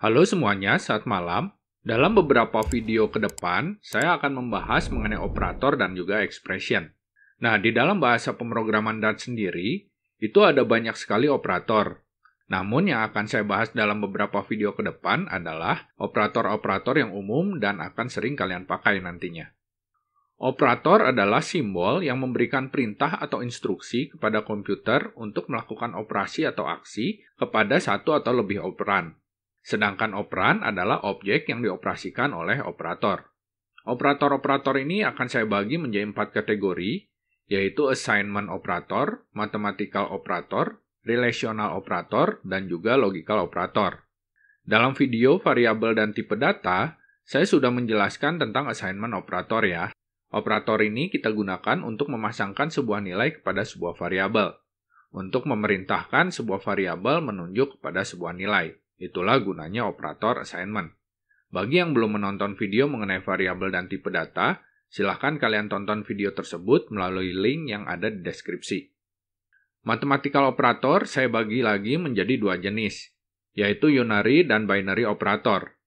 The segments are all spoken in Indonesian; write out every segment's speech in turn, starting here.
Halo semuanya, saat malam. Dalam beberapa video ke depan, saya akan membahas mengenai operator dan juga expression. Nah, di dalam bahasa pemrograman Dart sendiri, itu ada banyak sekali operator. Namun yang akan saya bahas dalam beberapa video ke depan adalah operator-operator yang umum dan akan sering kalian pakai nantinya. Operator adalah simbol yang memberikan perintah atau instruksi kepada komputer untuk melakukan operasi atau aksi kepada satu atau lebih operan. Sedangkan operan adalah objek yang dioperasikan oleh operator. Operator-operator ini akan saya bagi menjadi empat kategori, yaitu assignment operator, mathematical operator, relational operator, dan juga logical operator. Dalam video variabel dan tipe data, saya sudah menjelaskan tentang assignment operator ya. Operator ini kita gunakan untuk memasangkan sebuah nilai kepada sebuah variabel, untuk memerintahkan sebuah variabel menunjuk kepada sebuah nilai. Itulah gunanya operator assignment. Bagi yang belum menonton video mengenai variabel dan tipe data, silahkan kalian tonton video tersebut melalui link yang ada di deskripsi. Mathematical operator saya bagi lagi menjadi dua jenis, yaitu unary dan binary operator.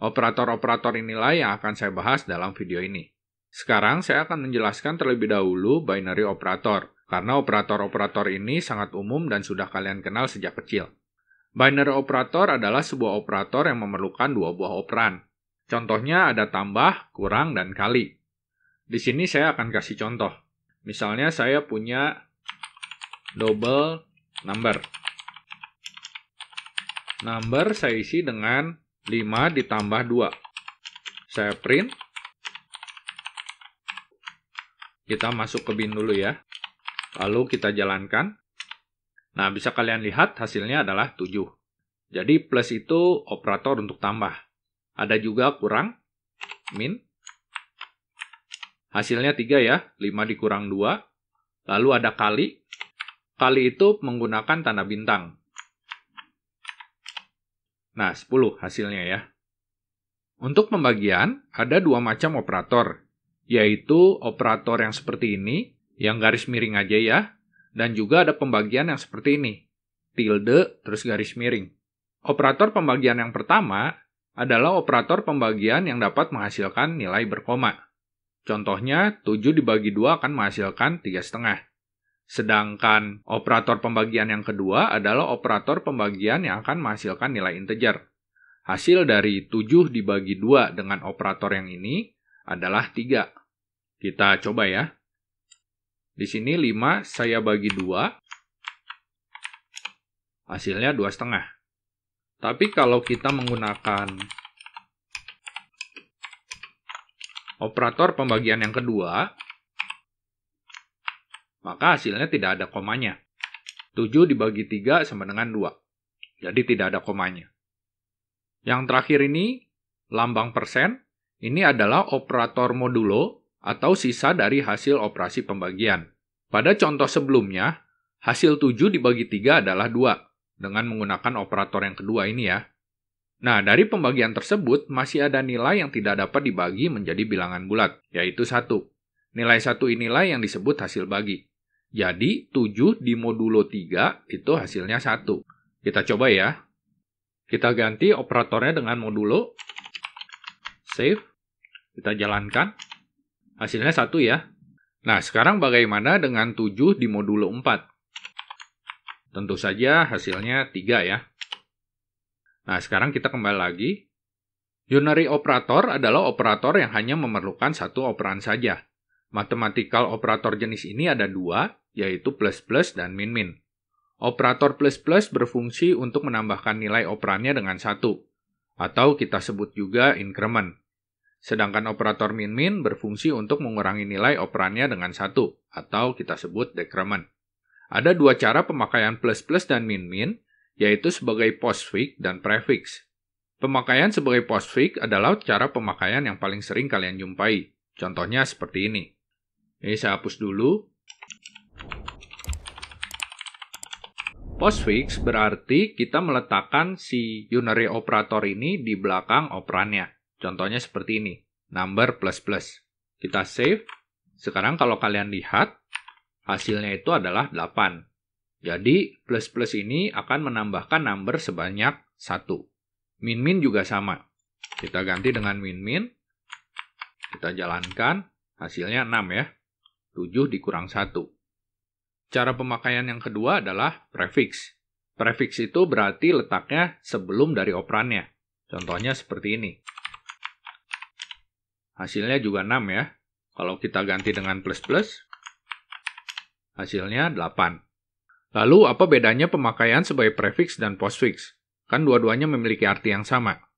Operator-operator inilah yang akan saya bahas dalam video ini. Sekarang saya akan menjelaskan terlebih dahulu binary operator, karena operator-operator ini sangat umum dan sudah kalian kenal sejak kecil. Binary operator adalah sebuah operator yang memerlukan dua buah operan. Contohnya ada tambah, kurang, dan kali. Di sini saya akan kasih contoh. Misalnya saya punya double number. Number saya isi dengan 5 ditambah 2. Saya print. Kita masuk ke bin dulu ya. Lalu kita jalankan. Nah, bisa kalian lihat hasilnya adalah 7. Jadi plus itu operator untuk tambah. Ada juga kurang, min. Hasilnya 3 ya, 5 dikurang 2. Lalu ada kali. Kali itu menggunakan tanda bintang. Nah, 10 hasilnya ya. Untuk pembagian, ada dua macam operator, yaitu operator yang seperti ini, yang garis miring aja ya, dan juga ada pembagian yang seperti ini. Tilde terus garis miring. Operator pembagian yang pertama adalah operator pembagian yang dapat menghasilkan nilai berkoma. Contohnya, 7 dibagi 2 akan menghasilkan setengah. Sedangkan operator pembagian yang kedua adalah operator pembagian yang akan menghasilkan nilai integer. Hasil dari 7 dibagi 2 dengan operator yang ini adalah 3. Kita coba ya. Di sini 5 saya bagi 2. Hasilnya setengah. Tapi kalau kita menggunakan operator pembagian yang kedua, maka hasilnya tidak ada komanya. 7 dibagi 3 sama dengan 2. Jadi tidak ada komanya. Yang terakhir ini, lambang persen, ini adalah operator modulo atau sisa dari hasil operasi pembagian. Pada contoh sebelumnya, hasil 7 dibagi 3 adalah 2, dengan menggunakan operator yang kedua ini ya. Nah, dari pembagian tersebut masih ada nilai yang tidak dapat dibagi menjadi bilangan bulat, yaitu 1. Nilai 1 inilah yang disebut hasil bagi. Jadi, 7 di modulo 3 itu hasilnya 1. Kita coba ya. Kita ganti operatornya dengan modulo. Save. Kita jalankan. Hasilnya satu ya. Nah, sekarang bagaimana dengan 7 di modulo 4? Tentu saja hasilnya 3 ya. Nah, sekarang kita kembali lagi. Unary operator adalah operator yang hanya memerlukan satu operan saja. Matematikal operator jenis ini ada dua, yaitu plus plus dan min min. Operator plus plus berfungsi untuk menambahkan nilai operannya dengan satu, atau kita sebut juga increment. Sedangkan operator min-min berfungsi untuk mengurangi nilai operannya dengan satu, atau kita sebut decrement. Ada dua cara pemakaian plus-plus dan min-min, yaitu sebagai postfix dan prefix. Pemakaian sebagai postfix adalah cara pemakaian yang paling sering kalian jumpai. Contohnya seperti ini. Ini saya hapus dulu. Postfix berarti kita meletakkan si unary operator ini di belakang operannya. Contohnya seperti ini, number plus plus. Kita save. Sekarang kalau kalian lihat, hasilnya itu adalah 8. Jadi, plus plus ini akan menambahkan number sebanyak 1. Min-min juga sama. Kita ganti dengan min-min. Kita jalankan, hasilnya 6 ya. 7 dikurang 1. Cara pemakaian yang kedua adalah prefix. Prefix itu berarti letaknya sebelum dari operannya. Contohnya seperti ini. Hasilnya juga 6 ya. Kalau kita ganti dengan plus-plus, hasilnya 8. Lalu apa bedanya pemakaian sebagai prefix dan postfix? Kan dua-duanya memiliki arti yang sama.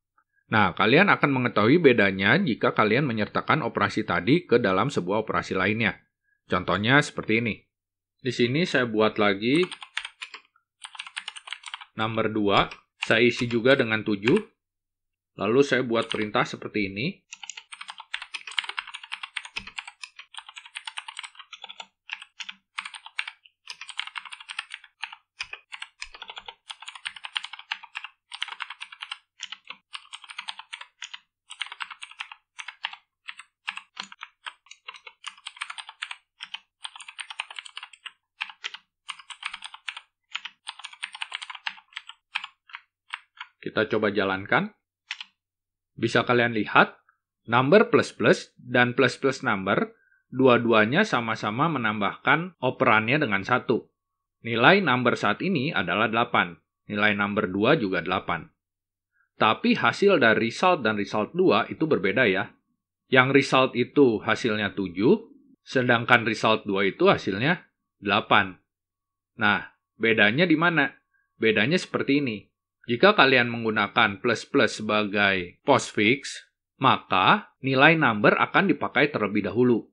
Nah, kalian akan mengetahui bedanya jika kalian menyertakan operasi tadi ke dalam sebuah operasi lainnya. Contohnya seperti ini. Di sini saya buat lagi nomor 2, saya isi juga dengan 7. Lalu saya buat perintah seperti ini. Kita coba jalankan. Bisa kalian lihat, number plus plus dan plus plus number, dua-duanya sama-sama menambahkan operannya dengan satu. Nilai number saat ini adalah 8. Nilai number 2 juga 8. Tapi hasil dari result dan result 2 itu berbeda ya. Yang result itu hasilnya 7, sedangkan result 2 itu hasilnya 8. Nah, bedanya di mana? Bedanya seperti ini. Jika kalian menggunakan plus plus sebagai postfix, maka nilai number akan dipakai terlebih dahulu.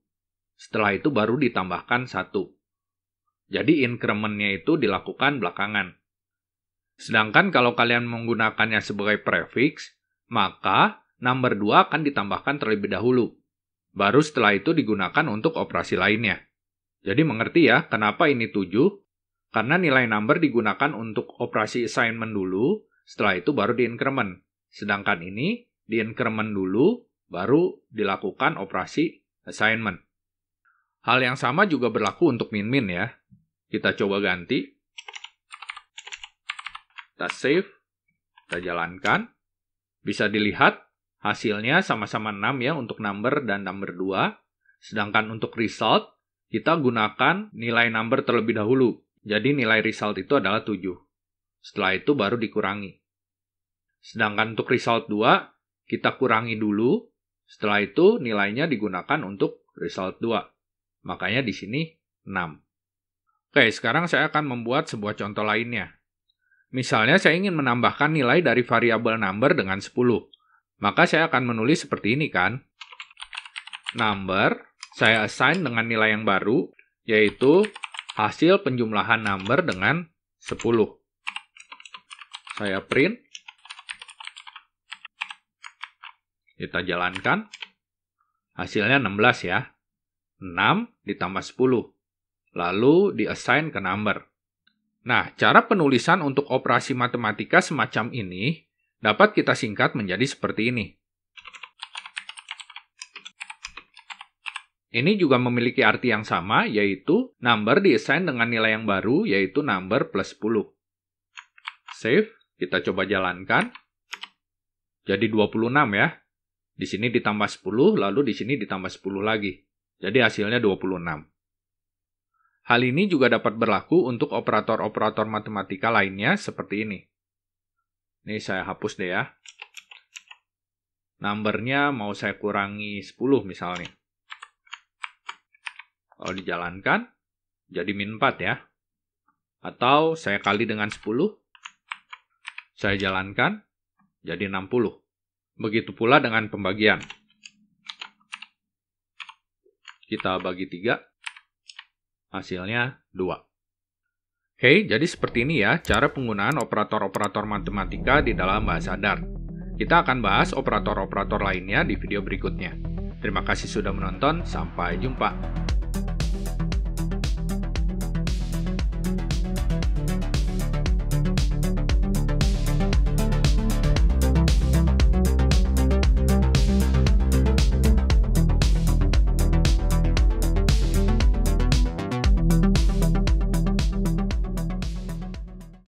Setelah itu baru ditambahkan satu. Jadi incrementnya itu dilakukan belakangan. Sedangkan kalau kalian menggunakannya sebagai prefix, maka number 2 akan ditambahkan terlebih dahulu. Baru setelah itu digunakan untuk operasi lainnya. Jadi mengerti ya kenapa ini 7 karena nilai number digunakan untuk operasi assignment dulu, setelah itu baru di increment. Sedangkan ini di increment dulu, baru dilakukan operasi assignment. Hal yang sama juga berlaku untuk min-min ya. Kita coba ganti. Kita save. Kita jalankan. Bisa dilihat hasilnya sama-sama 6 ya untuk number dan number 2. Sedangkan untuk result, kita gunakan nilai number terlebih dahulu. Jadi nilai result itu adalah 7. Setelah itu baru dikurangi. Sedangkan untuk result 2, kita kurangi dulu. Setelah itu nilainya digunakan untuk result 2. Makanya di sini 6. Oke, sekarang saya akan membuat sebuah contoh lainnya. Misalnya saya ingin menambahkan nilai dari variabel number dengan 10. Maka saya akan menulis seperti ini kan. Number saya assign dengan nilai yang baru, yaitu hasil penjumlahan number dengan 10. Saya print. Kita jalankan. Hasilnya 16 ya. 6 ditambah 10. Lalu diassign ke number. Nah, cara penulisan untuk operasi matematika semacam ini dapat kita singkat menjadi seperti ini. Ini juga memiliki arti yang sama, yaitu number diassign dengan nilai yang baru, yaitu number plus 10. Save, kita coba jalankan. Jadi 26 ya. Di sini ditambah 10, lalu di sini ditambah 10 lagi. Jadi hasilnya 26. Hal ini juga dapat berlaku untuk operator-operator matematika lainnya seperti ini. Ini saya hapus deh ya. Numbernya mau saya kurangi 10 misalnya. Kalau dijalankan jadi min 4 ya. Atau saya kali dengan 10, saya jalankan jadi 60. Begitu pula dengan pembagian. Kita bagi 3, hasilnya 2. Oke, jadi seperti ini ya cara penggunaan operator-operator matematika di dalam bahasa Dart. Kita akan bahas operator-operator lainnya di video berikutnya. Terima kasih sudah menonton, sampai jumpa.